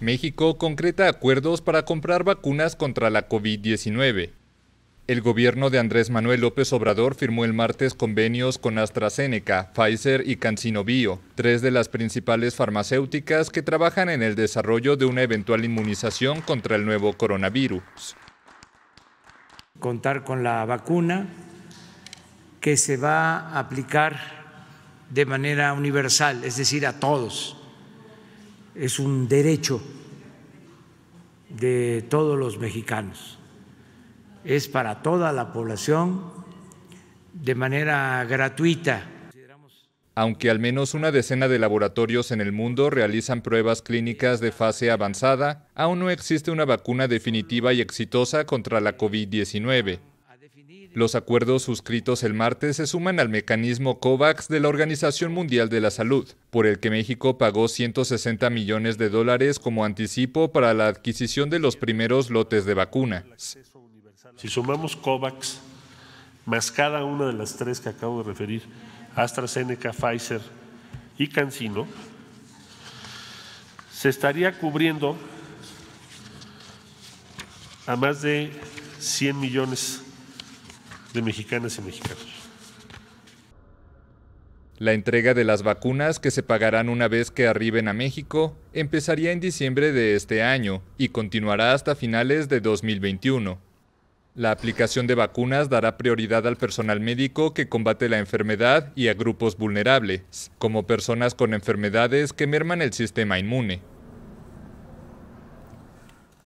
México concreta acuerdos para comprar vacunas contra la COVID-19. El gobierno de Andrés Manuel López Obrador firmó el martes convenios con AstraZeneca, Pfizer y CanSinoBio, tres de las principales farmacéuticas que trabajan en el desarrollo de una eventual inmunización contra el nuevo coronavirus. Contar con la vacuna que se va a aplicar de manera universal, es decir, a todos es un derecho de todos los mexicanos, es para toda la población de manera gratuita. Aunque al menos una decena de laboratorios en el mundo realizan pruebas clínicas de fase avanzada, aún no existe una vacuna definitiva y exitosa contra la COVID-19. Los acuerdos suscritos el martes se suman al mecanismo COVAX de la Organización Mundial de la Salud, por el que México pagó 160 millones de dólares como anticipo para la adquisición de los primeros lotes de vacuna. Si sumamos COVAX, más cada una de las tres que acabo de referir, AstraZeneca, Pfizer y CanSino, se estaría cubriendo a más de 100 millones de mexicanas y mexicanos. La entrega de las vacunas, que se pagarán una vez que arriben a México, empezaría en diciembre de este año y continuará hasta finales de 2021. La aplicación de vacunas dará prioridad al personal médico que combate la enfermedad y a grupos vulnerables, como personas con enfermedades que merman el sistema inmune.